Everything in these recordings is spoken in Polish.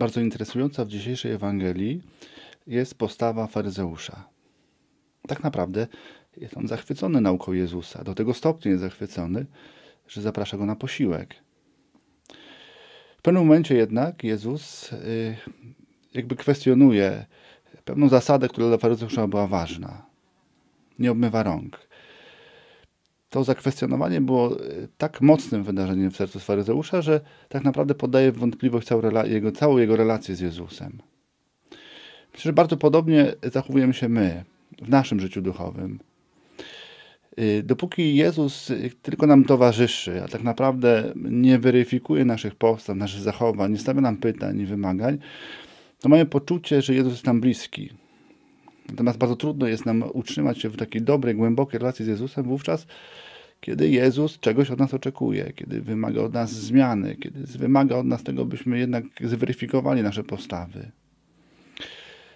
Bardzo interesująca w dzisiejszej Ewangelii jest postawa faryzeusza. Tak naprawdę jest on zachwycony nauką Jezusa. Do tego stopnia jest zachwycony, że zaprasza go na posiłek. W pewnym momencie jednak Jezus y, jakby kwestionuje pewną zasadę, która dla faryzeusza była ważna. Nie obmywa rąk to zakwestionowanie było e, tak mocnym wydarzeniem w sercu faryzeusza, że tak naprawdę podaje w wątpliwość całą, jego, całą jego relację z Jezusem. Myślę, że bardzo podobnie zachowujemy się my w naszym życiu duchowym. E, dopóki Jezus e, tylko nam towarzyszy, a tak naprawdę nie weryfikuje naszych postaw, naszych zachowań, nie stawia nam pytań i wymagań, to mamy poczucie, że Jezus jest nam bliski, Natomiast bardzo trudno jest nam utrzymać się w takiej dobrej, głębokiej relacji z Jezusem wówczas, kiedy Jezus czegoś od nas oczekuje, kiedy wymaga od nas zmiany, kiedy wymaga od nas tego, byśmy jednak zweryfikowali nasze postawy.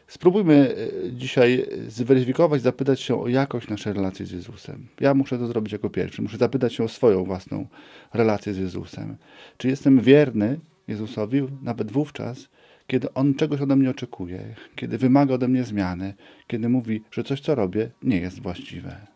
Spróbujmy e, dzisiaj zweryfikować, zapytać się o jakość naszej relacji z Jezusem. Ja muszę to zrobić jako pierwszy. Muszę zapytać się o swoją własną relację z Jezusem. Czy jestem wierny Jezusowi nawet wówczas, kiedy on czegoś ode mnie oczekuje, kiedy wymaga ode mnie zmiany, kiedy mówi, że coś, co robię, nie jest właściwe.